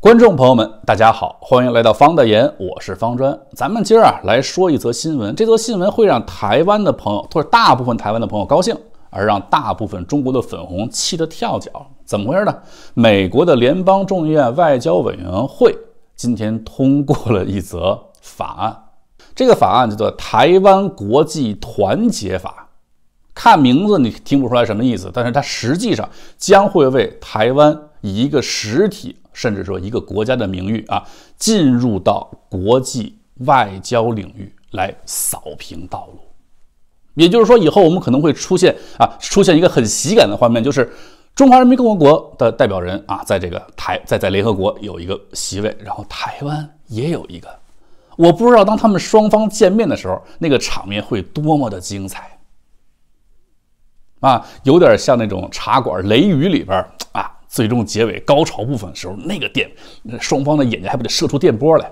观众朋友们，大家好，欢迎来到方大言，我是方砖。咱们今儿啊来说一则新闻，这则新闻会让台湾的朋友或者大部分台湾的朋友高兴，而让大部分中国的粉红气得跳脚。怎么回事呢？美国的联邦众议院外交委员会今天通过了一则法案，这个法案叫做《台湾国际团结法》。看名字你听不出来什么意思，但是它实际上将会为台湾一个实体。甚至说一个国家的名誉啊，进入到国际外交领域来扫平道路，也就是说，以后我们可能会出现啊，出现一个很喜感的画面，就是中华人民共和国的代表人啊，在这个台，在在联合国有一个席位，然后台湾也有一个，我不知道当他们双方见面的时候，那个场面会多么的精彩，啊，有点像那种茶馆雷雨里边啊。最终结尾高潮部分的时候，那个电，双方的眼睛还不得射出电波来。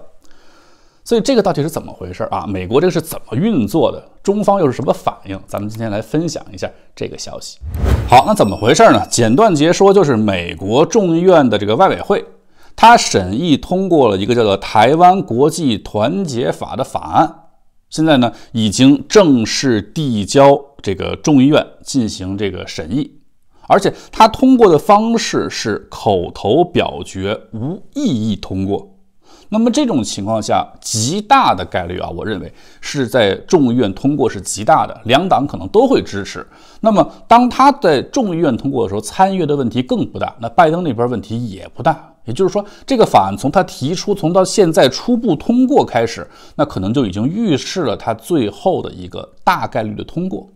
所以这个到底是怎么回事啊？美国这个是怎么运作的？中方又是什么反应？咱们今天来分享一下这个消息。好，那怎么回事呢？简短节说就是，美国众议院的这个外委会，他审议通过了一个叫做《台湾国际团结法》的法案，现在呢已经正式递交这个众议院进行这个审议。而且他通过的方式是口头表决，无异议通过。那么这种情况下，极大的概率啊，我认为是在众议院通过是极大的，两党可能都会支持。那么当他在众议院通过的时候，参议院的问题更不大，那拜登那边问题也不大。也就是说，这个法案从他提出，从到现在初步通过开始，那可能就已经预示了他最后的一个大概率的通过。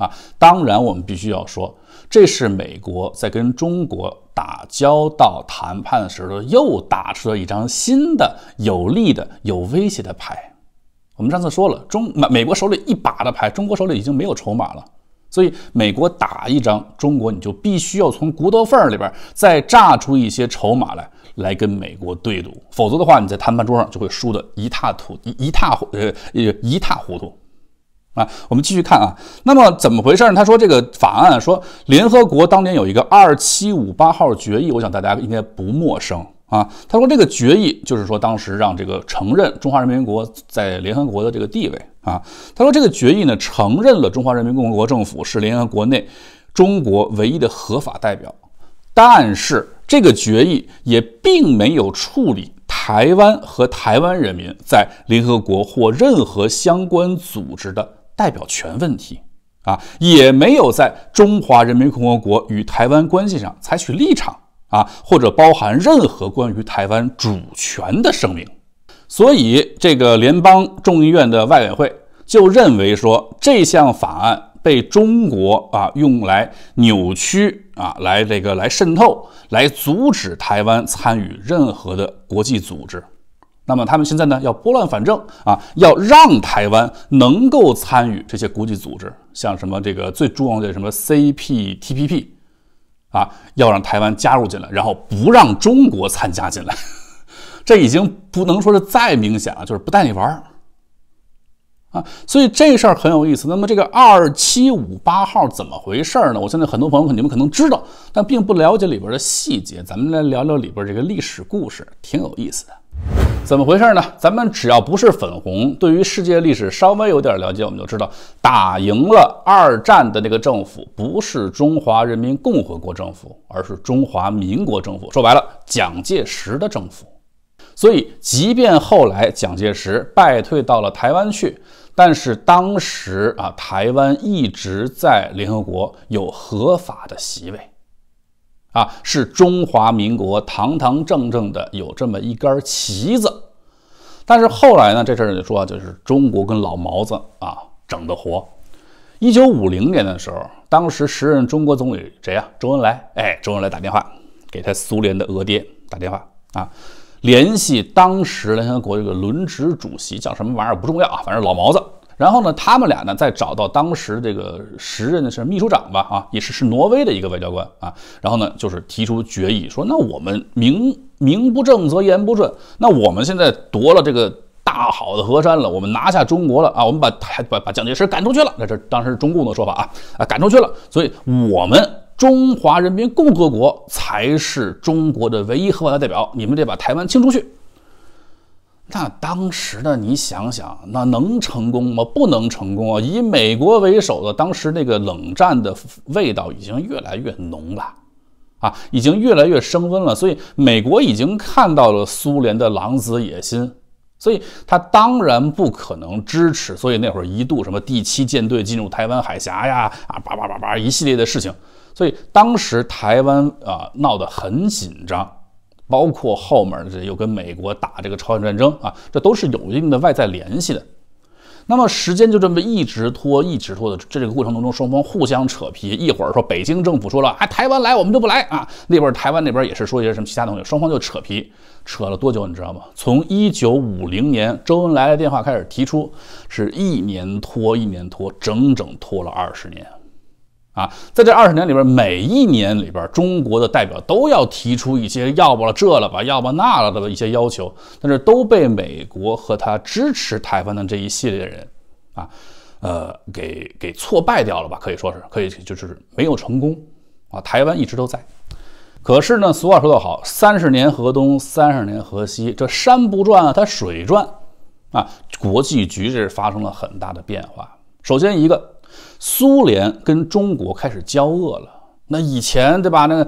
啊，当然，我们必须要说，这是美国在跟中国打交道谈判的时候，又打出了一张新的、有利的、有威胁的牌。我们上次说了，中美美国手里一把的牌，中国手里已经没有筹码了，所以美国打一张，中国你就必须要从骨头缝里边再炸出一些筹码来，来跟美国对赌，否则的话，你在谈判桌上就会输得一塌涂一一塌糊呃一一塌糊涂。啊，我们继续看啊，那么怎么回事呢？他说这个法案说，联合国当年有一个二七五八号决议，我想大家应该不陌生啊。他说这个决议就是说，当时让这个承认中华人民国在联合国的这个地位啊。他说这个决议呢，承认了中华人民共和国政府是联合国内中国唯一的合法代表，但是这个决议也并没有处理台湾和台湾人民在联合国或任何相关组织的。代表权问题啊，也没有在中华人民共和国与台湾关系上采取立场啊，或者包含任何关于台湾主权的声明。所以，这个联邦众议院的外委会就认为说，这项法案被中国啊用来扭曲啊，来这个来渗透，来阻止台湾参与任何的国际组织。那么他们现在呢，要拨乱反正啊，要让台湾能够参与这些国际组织，像什么这个最重要的什么 CPTPP 啊，要让台湾加入进来，然后不让中国参加进来，这已经不能说是再明显了，就是不带你玩儿啊。所以这事儿很有意思。那么这个二七五八号怎么回事呢？我现在很多朋友你们可能知道，但并不了解里边的细节。咱们来聊聊里边这个历史故事，挺有意思的。怎么回事呢？咱们只要不是粉红，对于世界历史稍微有点了解，我们就知道，打赢了二战的那个政府不是中华人民共和国政府，而是中华民国政府。说白了，蒋介石的政府。所以，即便后来蒋介石败退到了台湾去，但是当时啊，台湾一直在联合国有合法的席位。啊，是中华民国堂堂正正的有这么一根旗子，但是后来呢，这事儿就说就是中国跟老毛子啊整的活。一九五零年的时候，当时时任中国总理谁啊？周恩来。哎，周恩来打电话给他苏联的俄爹打电话啊，联系当时联合国这个轮值主席叫什么玩意儿不重要啊，反正老毛子。然后呢，他们俩呢，再找到当时这个时任的是秘书长吧，啊，也是是挪威的一个外交官啊。然后呢，就是提出决议说，那我们名名不正则言不顺，那我们现在夺了这个大好的河山了，我们拿下中国了啊，我们把台把把蒋介石赶出去了，那这当时中共的说法啊，啊，赶出去了，所以我们中华人民共和国才是中国的唯一合法的代表，你们得把台湾清出去。那当时的你想想，那能成功吗？不能成功啊！以美国为首的当时那个冷战的味道已经越来越浓了，啊，已经越来越升温了。所以美国已经看到了苏联的狼子野心，所以他当然不可能支持。所以那会儿一度什么第七舰队进入台湾海峡呀，啊，叭叭叭叭一系列的事情，所以当时台湾啊闹得很紧张。包括后面这又跟美国打这个朝鲜战争啊，这都是有一定的外在联系的。那么时间就这么一直拖，一直拖的，这个过程当中双方互相扯皮，一会儿说北京政府说了，哎，台湾来我们就不来啊，那边台湾那边也是说一些什么其他东西，双方就扯皮，扯了多久你知道吗？从一九五零年周恩来的电话开始提出，是一年拖一年拖，整整拖了二十年。啊，在这二十年里边，每一年里边，中国的代表都要提出一些，要不了这了吧，要不那了的一些要求，但是都被美国和他支持台湾的这一系列人，啊，呃，给给挫败掉了吧，可以说是可以，就是没有成功。啊，台湾一直都在。可是呢，俗话说得好，三十年河东，三十年河西，这山不转啊，它水转。啊，国际局势发生了很大的变化。首先一个。苏联跟中国开始交恶了，那以前对吧？那，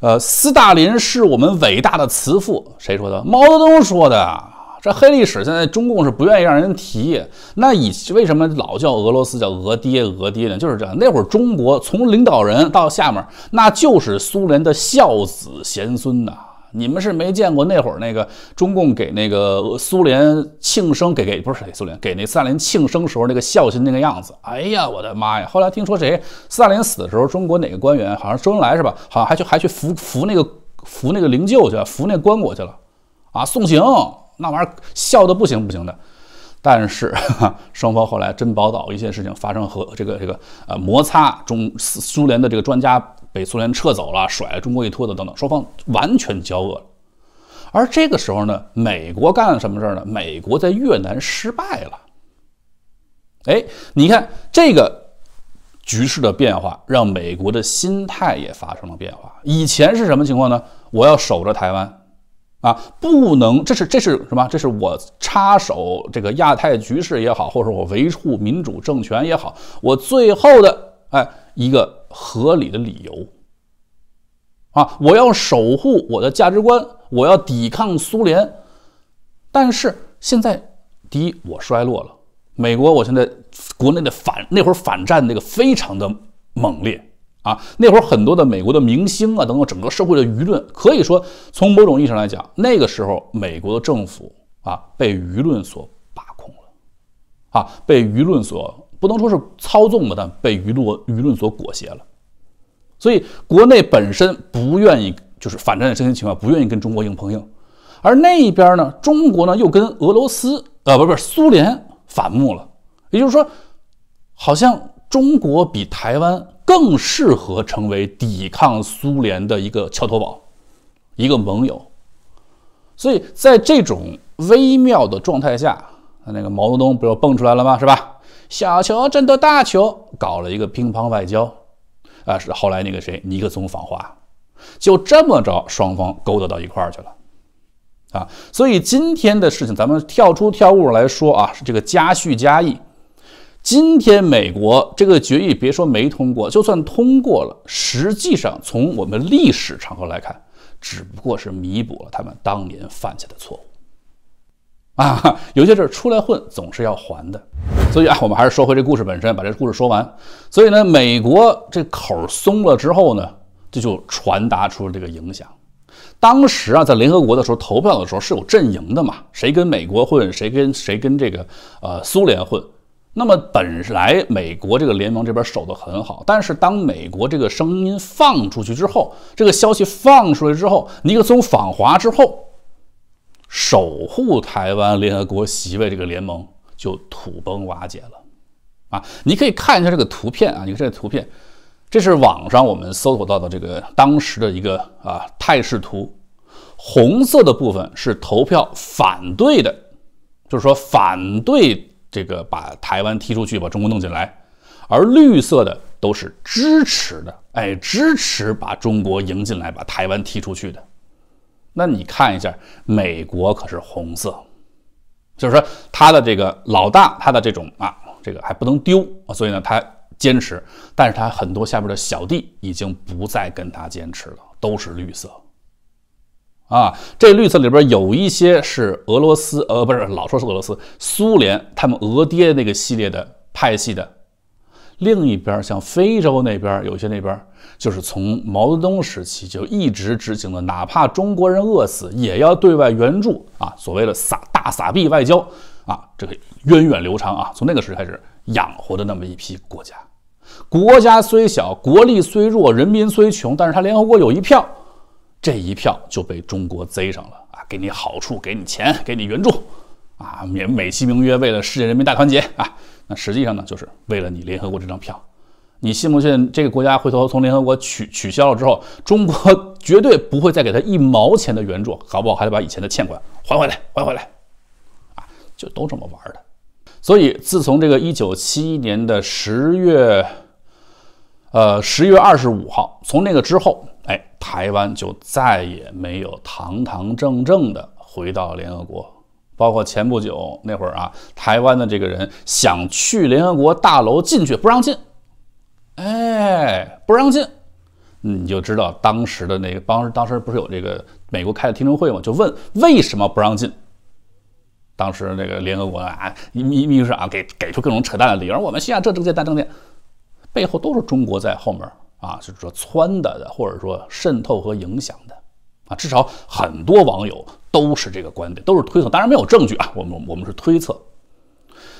呃，斯大林是我们伟大的慈父，谁说的？毛泽东说的。这黑历史现在中共是不愿意让人提。那以为什么老叫俄罗斯叫俄爹、俄爹呢？就是这样。那会儿中国从领导人到下面，那就是苏联的孝子贤孙呐。你们是没见过那会儿那个中共给那个苏联庆生，给给不是给苏联给那斯大林庆生时候那个孝心那个样子，哎呀我的妈呀！后来听说谁斯大林死的时候，中国哪个官员好像周恩来是吧？好像还去还去扶扶那个扶那个灵柩去，扶那棺椁去了，啊送行那玩意儿笑的不行不行的。但是 双方后来珍宝岛一些事情发生和这个这个呃摩擦，中苏联的这个专家被苏联撤走了，甩了中国一拖的等等，双方完全交恶了。而这个时候呢，美国干了什么事呢？美国在越南失败了。哎，你看这个局势的变化，让美国的心态也发生了变化。以前是什么情况呢？我要守着台湾。啊，不能，这是这是什么？这是我插手这个亚太局势也好，或者我维护民主政权也好，我最后的哎一个合理的理由。啊，我要守护我的价值观，我要抵抗苏联。但是现在，第一，我衰落了，美国，我现在国内的反那会儿反战那个非常的猛烈。啊，那会儿很多的美国的明星啊，等等，整个社会的舆论可以说，从某种意义上来讲，那个时候美国的政府啊被舆论所把控了，啊，被舆论所不能说是操纵吧，但被舆论舆论所裹挟了。所以国内本身不愿意，就是反战的这些情况，不愿意跟中国硬碰硬，而那一边呢，中国呢又跟俄罗斯，呃，不不是苏联反目了，也就是说，好像中国比台湾。更适合成为抵抗苏联的一个桥头堡，一个盟友，所以在这种微妙的状态下，那个毛泽东不就蹦出来了吗？是吧？小球震得大球，搞了一个乒乓外交，啊，是后来那个谁尼克松访华，就这么着，双方勾搭到一块儿去了，啊，所以今天的事情，咱们跳出跳入来说啊，是这个加叙加议。今天美国这个决议，别说没通过，就算通过了，实际上从我们历史场合来看，只不过是弥补了他们当年犯下的错误啊。有些事儿出来混，总是要还的。所以啊，我们还是说回这故事本身，把这故事说完。所以呢，美国这口松了之后呢，这就传达出了这个影响。当时啊，在联合国的时候投票的时候是有阵营的嘛，谁跟美国混，谁跟谁跟这个呃苏联混。那么本来美国这个联盟这边守得很好，但是当美国这个声音放出去之后，这个消息放出来之后，尼克松访华之后，守护台湾联合国席位这个联盟就土崩瓦解了，啊，你可以看一下这个图片啊，你看这个图片，这是网上我们搜索到的这个当时的一个啊态势图，红色的部分是投票反对的，就是说反对。这个把台湾踢出去，把中国弄进来，而绿色的都是支持的，哎，支持把中国迎进来，把台湾踢出去的。那你看一下，美国可是红色，就是说他的这个老大，他的这种啊，这个还不能丢所以呢，他坚持，但是他很多下边的小弟已经不再跟他坚持了，都是绿色。啊，这绿色里边有一些是俄罗斯，呃，不是老说是俄罗斯，苏联，他们俄爹那个系列的派系的。另一边像非洲那边，有些那边就是从毛泽东时期就一直执行的，哪怕中国人饿死，也要对外援助啊，所谓的撒大撒币外交啊，这个源远流长啊，从那个时候开始养活的那么一批国家。国家虽小，国力虽弱，人民虽穷，但是他联合国有一票。这一票就被中国贼上了啊！给你好处，给你钱，给你援助，啊，美美其名曰为了世界人民大团结啊！那实际上呢，就是为了你联合国这张票。你信不信这个国家回头从联合国取取消了之后，中国绝对不会再给他一毛钱的援助，搞不好还得把以前的欠款还回来，还回来！啊，就都这么玩的。所以自从这个一九七一年的十月，呃，十月二十五号从那个之后。哎，台湾就再也没有堂堂正正的回到联合国。包括前不久那会儿啊，台湾的这个人想去联合国大楼进去不让进，哎，不让进，你就知道当时的那个，当时当时不是有这个美国开的听证会嘛？就问为什么不让进？当时那个联合国啊，秘秘书啊给给出各种扯淡的理由。我们西亚这政件、那政件，背后都是中国在后面。啊，就是说掇的，或者说渗透和影响的，啊，至少很多网友都是这个观点，都是推测，当然没有证据啊，我们我们是推测。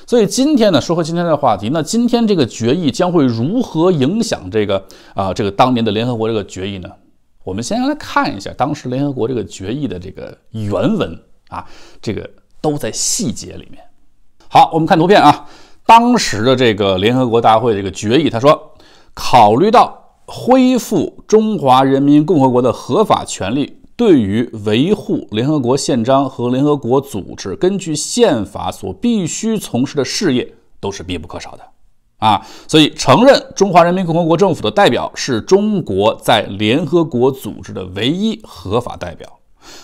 所以今天呢，说回今天的话题，那今天这个决议将会如何影响这个啊这个当年的联合国这个决议呢？我们先来看一下当时联合国这个决议的这个原文啊，这个都在细节里面。好，我们看图片啊，当时的这个联合国大会这个决议，他说考虑到。恢复中华人民共和国的合法权利，对于维护联合国宪章和联合国组织根据宪法所必须从事的事业，都是必不可少的。啊，所以承认中华人民共和国政府的代表，是中国在联合国组织的唯一合法代表。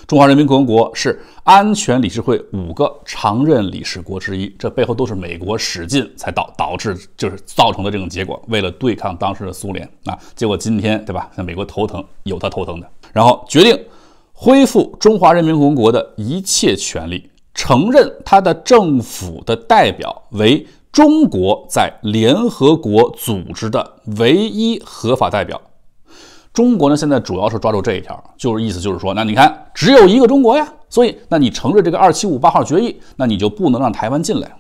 中华人民共和国是安全理事会五个常任理事国之一，这背后都是美国使劲才导导致，就是造成的这种结果。为了对抗当时的苏联啊，结果今天对吧？像美国头疼，有他头疼的。然后决定恢复中华人民共和国的一切权利，承认他的政府的代表为中国在联合国组织的唯一合法代表。中国呢，现在主要是抓住这一条，就是意思就是说，那你看只有一个中国呀，所以那你承认这个二七五八号决议，那你就不能让台湾进来。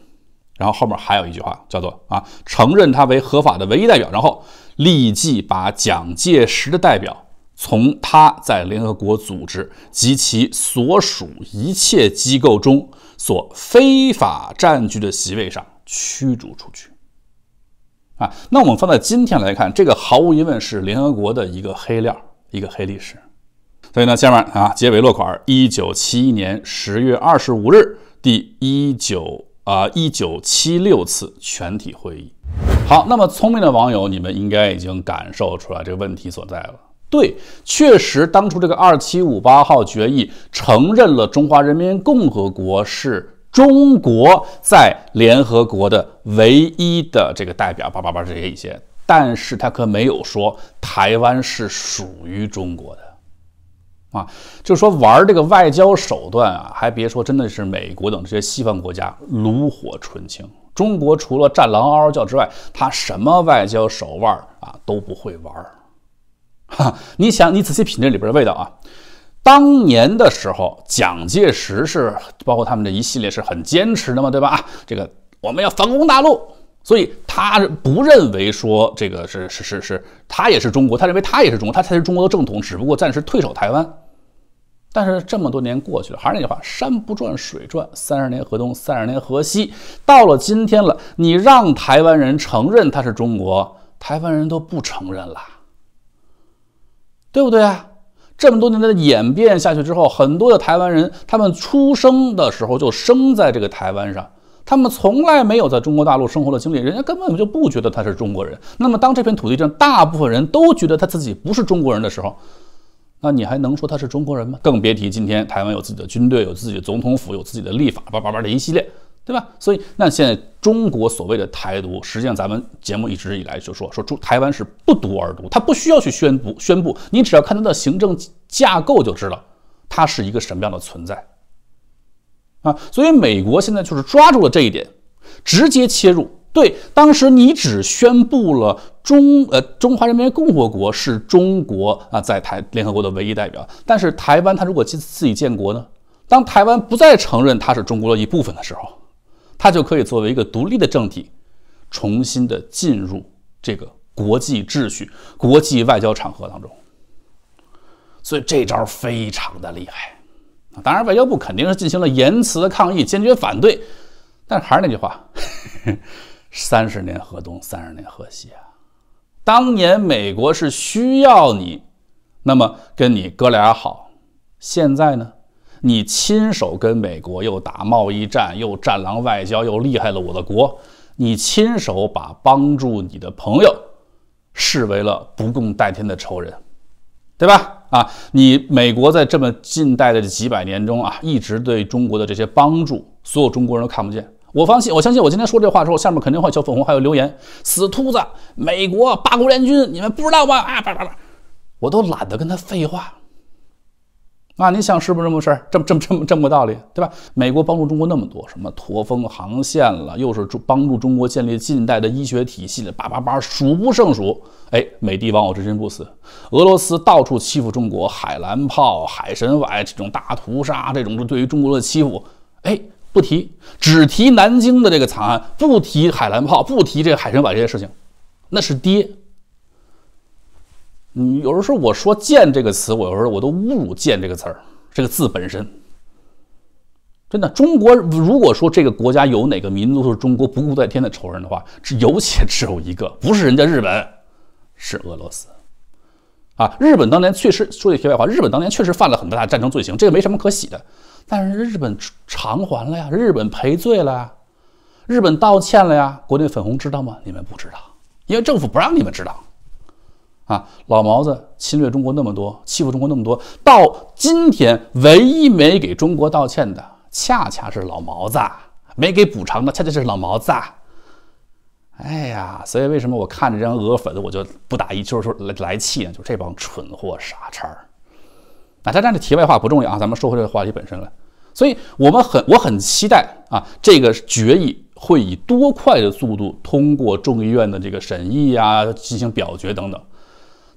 然后后面还有一句话叫做啊，承认他为合法的唯一代表，然后立即把蒋介石的代表从他在联合国组织及其所属一切机构中所非法占据的席位上驱逐出去。啊，那我们放在今天来看，这个毫无疑问是联合国的一个黑料，一个黑历史。所以呢，下面啊，结尾落款：一九七一年十月二十五日，第一九啊一九七六次全体会议。好，那么聪明的网友，你们应该已经感受出来这个问题所在了。对，确实，当初这个二七五八号决议承认了中华人民共和国是。中国在联合国的唯一的这个代表，叭叭叭这些一些，但是他可没有说台湾是属于中国的啊，就说玩这个外交手段啊，还别说真的是美国等这些西方国家炉火纯青，中国除了战狼嗷嗷叫之外，他什么外交手腕啊都不会玩，哈，你想你仔细品这里边的味道啊。当年的时候，蒋介石是包括他们这一系列是很坚持的嘛，对吧？啊，这个我们要反攻大陆，所以他不认为说这个是是是是，他也是中国，他认为他也是中，国，他才是中国的正统，只不过暂时退守台湾。但是这么多年过去了，还是那句话，山不转水转，三十年河东，三十年河西，到了今天了，你让台湾人承认他是中国，台湾人都不承认了，对不对啊？这么多年的演变下去之后，很多的台湾人，他们出生的时候就生在这个台湾上，他们从来没有在中国大陆生活的经历，人家根本就不觉得他是中国人。那么，当这片土地上大部分人都觉得他自己不是中国人的时候，那你还能说他是中国人吗？更别提今天台湾有自己的军队、有自己的总统府、有自己的立法，叭叭叭的一系列。对吧？所以那现在中国所谓的台独，实际上咱们节目一直以来就说说，中台湾是不独而独，它不需要去宣布宣布，你只要看它的行政架构就知道它是一个什么样的存在，啊，所以美国现在就是抓住了这一点，直接切入。对，当时你只宣布了中呃中华人民共和国是中国啊，在台联合国的唯一代表，但是台湾它如果自自己建国呢？当台湾不再承认它是中国的一部分的时候。它就可以作为一个独立的政体，重新的进入这个国际秩序、国际外交场合当中。所以这招非常的厉害。当然，外交部肯定是进行了言辞抗议、坚决反对。但还是那句话，三十年河东，三十年河西啊。当年美国是需要你，那么跟你哥俩好，现在呢？你亲手跟美国又打贸易战，又战狼外交，又厉害了我的国。你亲手把帮助你的朋友视为了不共戴天的仇人，对吧？啊，你美国在这么近代的这几百年中啊，一直对中国的这些帮助，所有中国人都看不见。我相信，我相信我今天说这话之后，下面肯定会小粉红还有留言，死秃子，美国八国联军，你们不知道吗？啊，叭叭叭，我都懒得跟他废话。那您想是不是这么事儿，这么这么这么这么个道理，对吧？美国帮助中国那么多，什么驼峰航线了，又是帮助中国建立近代的医学体系的，叭叭叭，数不胜数。哎，美帝亡我之心不死。俄罗斯到处欺负中国，海蓝炮、海神崴这种大屠杀，这种对于中国的欺负，哎，不提，只提南京的这个惨案，不提海蓝炮，不提这海神崴这些事情，那是爹，嗯，有的时候我说“贱”这个词，我有时候我都侮辱“贱”这个词儿，这个字本身。真的，中国如果说这个国家有哪个民族是中国不顾在天的仇人的话，有且只有一个，不是人家日本，是俄罗斯。啊，日本当年确实说句题外话，日本当年确实犯了很大的战争罪行，这个没什么可洗的。但是日本偿还了呀，日本赔罪了呀，日本道歉了呀，国内粉红知道吗？你们不知道，因为政府不让你们知道。啊，老毛子侵略中国那么多，欺负中国那么多，到今天唯一没给中国道歉的，恰恰是老毛子；没给补偿的，恰恰是老毛子。哎呀，所以为什么我看着这帮俄粉，我就不打一就是说来来气呢？就这帮蠢货傻叉儿。那他但这题外话不重要啊，咱们说回这个话题本身来。所以我们很我很期待啊，这个决议会以多快的速度通过众议院的这个审议呀，进行表决等等。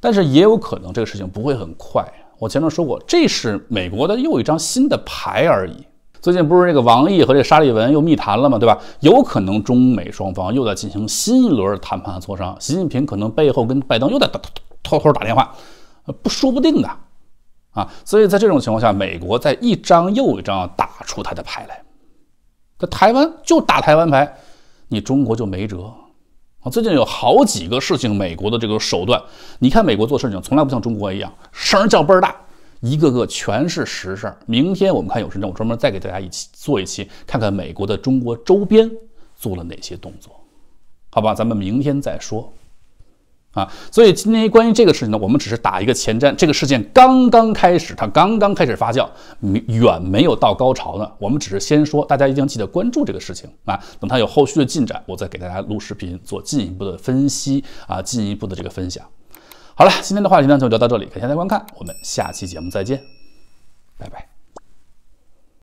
但是也有可能这个事情不会很快。我前面说过，这是美国的又一张新的牌而已。最近不是这个王毅和这沙利文又密谈了吗？对吧？有可能中美双方又在进行新一轮谈判磋商。习近平可能背后跟拜登又在偷偷打电话，不说不定的啊。所以在这种情况下，美国在一张又一张打出他的牌来。这台湾就打台湾牌，你中国就没辙。啊，最近有好几个事情，美国的这个手段，你看美国做事情从来不像中国一样声儿叫倍儿大，一个个全是实事儿。明天我们看有时间，我专门再给大家一起做一期，看看美国的中国周边做了哪些动作，好吧？咱们明天再说。啊，所以今天关于这个事情呢，我们只是打一个前瞻。这个事件刚刚开始，它刚刚开始发酵，远没有到高潮呢。我们只是先说，大家一定要记得关注这个事情啊。等它有后续的进展，我再给大家录视频做进一步的分析啊，进一步的这个分享。好了，今天的话题呢就聊到这里，感谢大家观看，我们下期节目再见，拜拜。